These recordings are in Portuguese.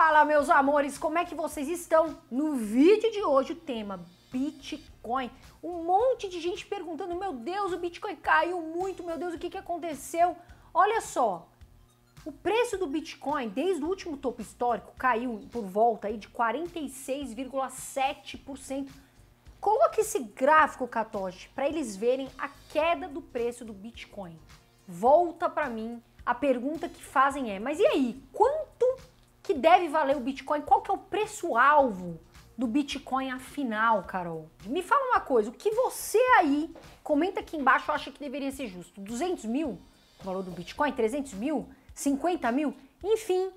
Fala, meus amores, como é que vocês estão? No vídeo de hoje, o tema Bitcoin. Um monte de gente perguntando: meu Deus, o Bitcoin caiu muito, meu Deus, o que, que aconteceu? Olha só, o preço do Bitcoin, desde o último topo histórico, caiu por volta aí de 46,7%. Coloque esse gráfico, Katoshi, para eles verem a queda do preço do Bitcoin. Volta para mim, a pergunta que fazem é: mas e aí? que deve valer o Bitcoin? Qual que é o preço-alvo do Bitcoin afinal, Carol? Me fala uma coisa, o que você aí, comenta aqui embaixo, acha que deveria ser justo? 200 mil o valor do Bitcoin? 300 mil? 50 mil? Enfim,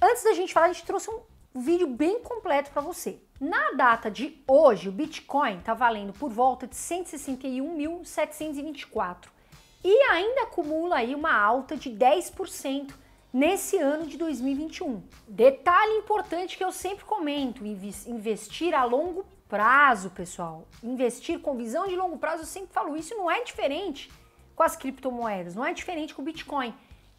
antes da gente falar, a gente trouxe um vídeo bem completo para você. Na data de hoje, o Bitcoin está valendo por volta de 161.724 e ainda acumula aí uma alta de 10% nesse ano de 2021. Detalhe importante que eu sempre comento: investir a longo prazo, pessoal. Investir com visão de longo prazo, eu sempre falo isso, não é diferente com as criptomoedas, não é diferente com o Bitcoin.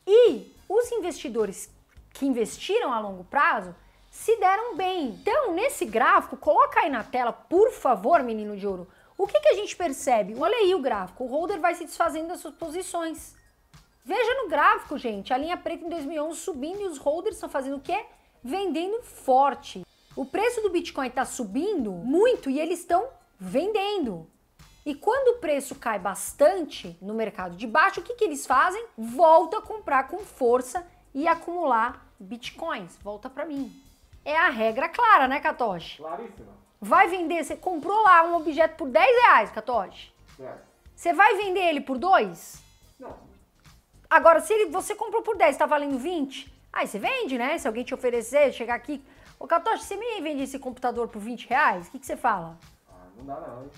E os investidores que investiram a longo prazo se deram bem. Então, nesse gráfico, coloca aí na tela, por favor, menino de ouro. O que, que a gente percebe? Olha aí o gráfico, o holder vai se desfazendo das suas posições. Veja no gráfico, gente, a linha preta em 2011 subindo e os holders estão fazendo o quê? Vendendo forte. O preço do Bitcoin está subindo muito e eles estão vendendo. E quando o preço cai bastante no mercado de baixo, o que, que eles fazem? Volta a comprar com força e acumular bitcoins. Volta para mim. É a regra clara, né, Katoshi? Claríssima. Vai vender, você comprou lá um objeto por 10 reais, Katoshi. É. Você vai vender ele por dois? Não. Agora, se ele, você comprou por 10, está valendo 20, aí você vende, né? Se alguém te oferecer, chegar aqui. Ô, Catoche, você me vende esse computador por 20 reais? O que, que você fala? Ah, não dá não.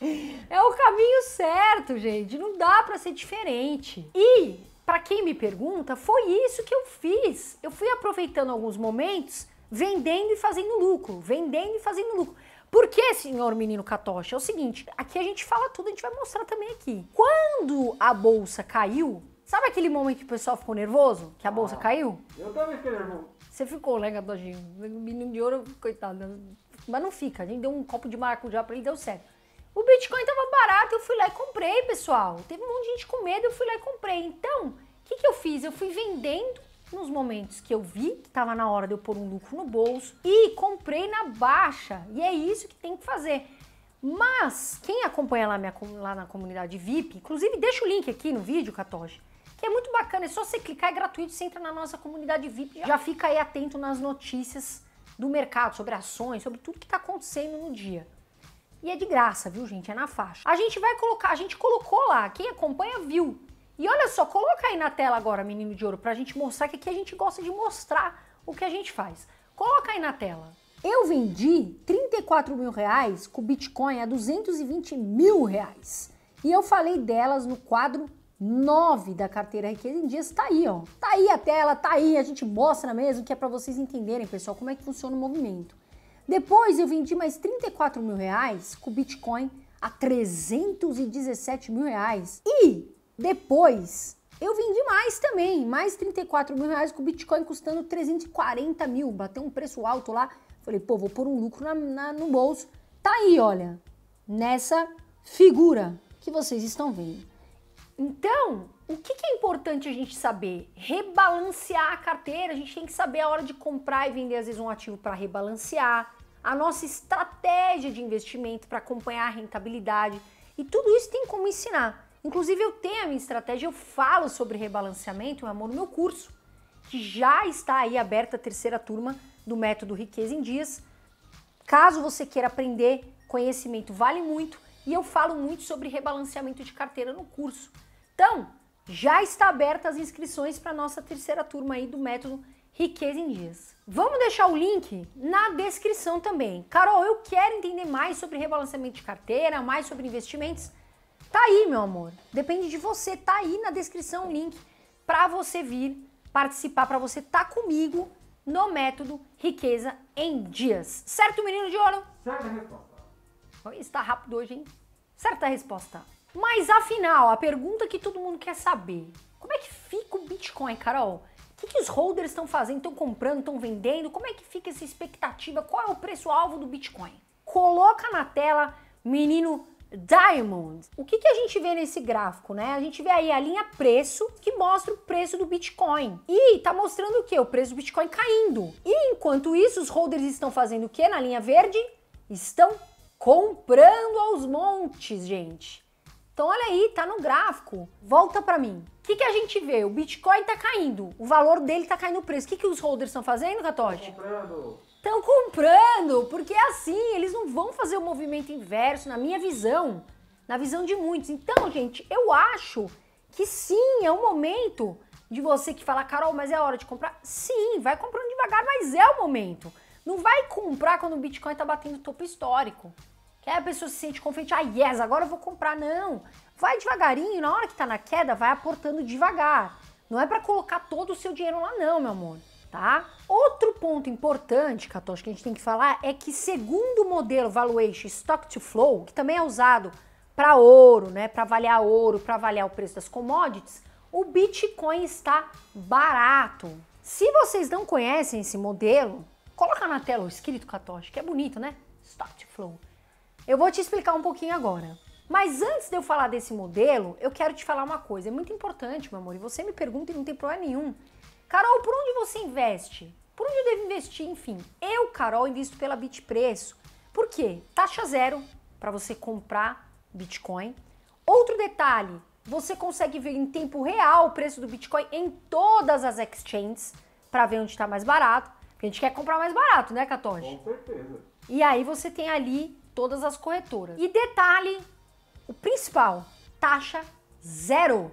é o caminho certo, gente. Não dá para ser diferente. E, para quem me pergunta, foi isso que eu fiz. Eu fui aproveitando alguns momentos vendendo e fazendo lucro, vendendo e fazendo lucro. Por que, senhor menino Catocha? É o seguinte, aqui a gente fala tudo, a gente vai mostrar também aqui. Quando a bolsa caiu, sabe aquele momento que o pessoal ficou nervoso? Que a ah. bolsa caiu? Eu também fiquei nervoso. Você ficou, né, Catocha? Menino de ouro, coitado. Mas não fica, a gente deu um copo de marco já pra ele, deu certo. O Bitcoin tava barato, eu fui lá e comprei, pessoal. Teve um monte de gente com medo, eu fui lá e comprei. Então, o que, que eu fiz? Eu fui vendendo nos momentos que eu vi que estava na hora de eu pôr um lucro no bolso e comprei na baixa. E é isso que tem que fazer. Mas quem acompanha lá, minha, lá na comunidade VIP, inclusive deixa o link aqui no vídeo, Catoge, que é muito bacana, é só você clicar, é gratuito, você entra na nossa comunidade VIP, já fica aí atento nas notícias do mercado, sobre ações, sobre tudo que está acontecendo no dia. E é de graça, viu, gente? É na faixa. A gente vai colocar, a gente colocou lá, quem acompanha viu e olha só, coloca aí na tela agora, menino de ouro, pra gente mostrar que aqui a gente gosta de mostrar o que a gente faz. Coloca aí na tela. Eu vendi 34 mil reais com Bitcoin a 220 mil reais. E eu falei delas no quadro 9 da carteira Riqueza em Dias. Tá aí, ó. Tá aí a tela, tá aí. A gente mostra mesmo que é para vocês entenderem, pessoal, como é que funciona o movimento. Depois eu vendi mais 34 mil reais com Bitcoin a 317 mil reais. E depois, eu vendi mais também, mais 34 mil reais com o Bitcoin custando 340 mil, bateu um preço alto lá. Falei, pô, vou pôr um lucro na, na, no bolso. Tá aí, olha, nessa figura que vocês estão vendo. Então, o que, que, é importante a gente saber? Rebalancear a carteira. A gente tem que saber a hora de comprar e vender, às vezes, um ativo para rebalancear. A nossa estratégia de investimento para acompanhar a rentabilidade. E tudo isso tem como ensinar. Inclusive, eu tenho a minha estratégia, eu falo sobre rebalanceamento, meu amor, no meu curso, que já está aí aberta a terceira turma do método Riqueza em Dias. Caso você queira aprender, conhecimento vale muito e eu falo muito sobre rebalanceamento de carteira no curso. Então, já está aberta as inscrições para a nossa terceira turma aí do método Riqueza em Dias. Vamos deixar o link na descrição também. Carol, eu quero entender mais sobre rebalanceamento de carteira, mais sobre investimentos Tá aí, meu amor. Depende de você. Tá aí na descrição o link para você vir participar, para você estar tá comigo no método Riqueza em Dias. Certo, menino de ouro? Certa resposta. Está rápido hoje, hein? Certa resposta. Mas afinal, a pergunta que todo mundo quer saber: como é que fica o Bitcoin, Carol? O que, que os holders estão fazendo? Estão comprando? Estão vendendo? Como é que fica essa expectativa? Qual é o preço-alvo do Bitcoin? Coloca na tela, menino Diamond. O que, que a gente vê nesse gráfico, né? A gente vê aí a linha preço que mostra o preço do Bitcoin. E tá mostrando o que? O preço do Bitcoin caindo. E enquanto isso, os holders estão fazendo o que na linha verde? Estão comprando aos montes, gente. Então olha aí, tá no gráfico. Volta para mim. O que, que a gente vê? O Bitcoin tá caindo, o valor dele tá caindo o preço. O que, que os holders estão fazendo, Catote? Tá comprando. Estão comprando, porque é assim, eles não vão fazer o movimento inverso, na minha visão, na visão de muitos. Então, gente, eu acho que sim, é o momento de você que fala, Carol, mas é hora de comprar. Sim, vai comprando devagar, mas é o momento. Não vai comprar quando o Bitcoin está batendo topo histórico. Que aí a pessoa se sente confiante, ah, yes, agora eu vou comprar. Não. Vai devagarinho, na hora que está na queda, vai aportando devagar. Não é para colocar todo o seu dinheiro lá, não, meu amor tá? Outro ponto importante, Katoshi, que a gente tem que falar é que segundo o modelo Valuation Stock to Flow, que também é usado para ouro, né, para avaliar ouro, para avaliar o preço das commodities, o Bitcoin está barato. Se vocês não conhecem esse modelo, coloca na tela o escrito, Katoshi, que é bonito, né? Stock to Flow. Eu vou te explicar um pouquinho agora. Mas antes de eu falar desse modelo, eu quero te falar uma coisa. É muito importante, meu amor, e você me pergunta e não tem problema nenhum. Carol, por onde você investe? Por onde eu devo investir? Enfim, eu, Carol, invisto pela Bitpreço. Por quê? Taxa zero para você comprar Bitcoin. Outro detalhe, você consegue ver em tempo real o preço do Bitcoin em todas as exchanges para ver onde está mais barato. Porque a gente quer comprar mais barato, né, Catoche? Com certeza. E aí você tem ali todas as corretoras. E detalhe, o principal, taxa zero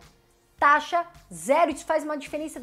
taxa zero. Isso faz uma diferença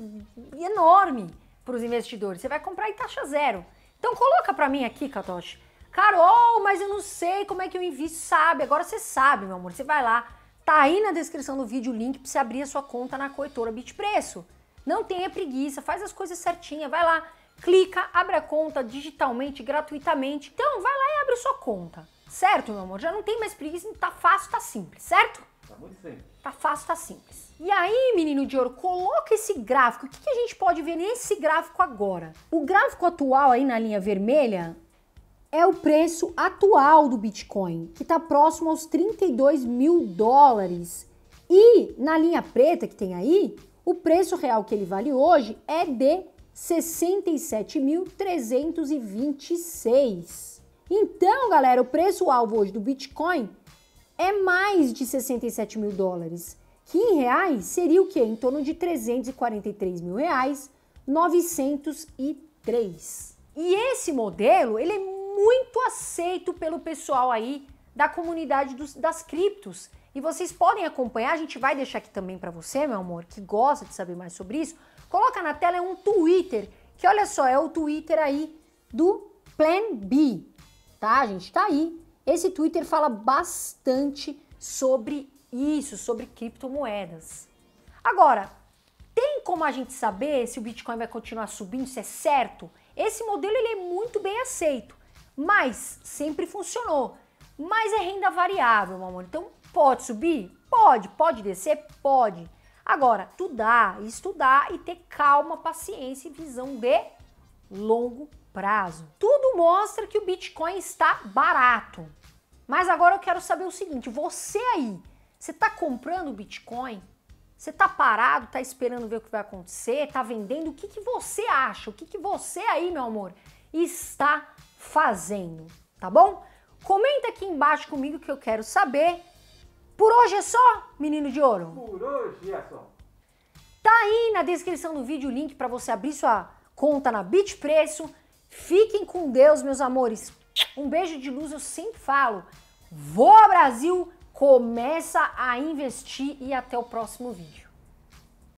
enorme para os investidores. Você vai comprar em taxa zero. Então coloca para mim aqui, Katoshi. Carol, mas eu não sei como é que eu invisto. Sabe, agora você sabe, meu amor. Você vai lá. Tá aí na descrição do vídeo o link para você abrir a sua conta na corretora Bitpreço. Não tenha preguiça, faz as coisas certinha, vai lá, clica, abre a conta digitalmente, gratuitamente. Então, vai lá e abre a sua conta. Certo, meu amor? Já não tem mais preguiça, tá fácil, tá simples, certo? Tá muito simples. Tá fácil, tá simples. E aí, menino de ouro, coloca esse gráfico. O que, que a gente pode ver nesse gráfico agora? O gráfico atual aí na linha vermelha é o preço atual do Bitcoin, que está próximo aos 32 mil dólares. E na linha preta que tem aí, o preço real que ele vale hoje é de 67.326. Então, galera, o preço alvo hoje do Bitcoin é mais de 67 mil dólares, que em reais seria o que? Em torno de 343 mil reais, 903. E esse modelo, ele é muito aceito pelo pessoal aí da comunidade dos, das criptos. E vocês podem acompanhar, a gente vai deixar aqui também para você, meu amor, que gosta de saber mais sobre isso. Coloca na tela é um Twitter, que olha só, é o Twitter aí do Plan B, tá? A gente tá aí esse Twitter fala bastante sobre isso, sobre criptomoedas. Agora, tem como a gente saber se o Bitcoin vai continuar subindo, se é certo? Esse modelo ele é muito bem aceito, mas sempre funcionou. Mas é renda variável, meu amor. Então pode subir? Pode. Pode descer? Pode. Agora, estudar, estudar e ter calma, paciência e visão de longo prazo, tudo mostra que o Bitcoin está barato. Mas agora eu quero saber o seguinte: você aí, você está comprando Bitcoin? Você está parado, está esperando ver o que vai acontecer, está vendendo? O que, que você acha? O que, que você aí, meu amor, está fazendo? Tá bom? Comenta aqui embaixo comigo que eu quero saber. Por hoje é só, menino de ouro. Por hoje é só. Tá aí na descrição do vídeo o link para você abrir sua conta na Bitpreço. Fiquem com Deus, meus amores. Um beijo de luz, eu sempre falo. Voa Brasil, começa a investir e até o próximo vídeo.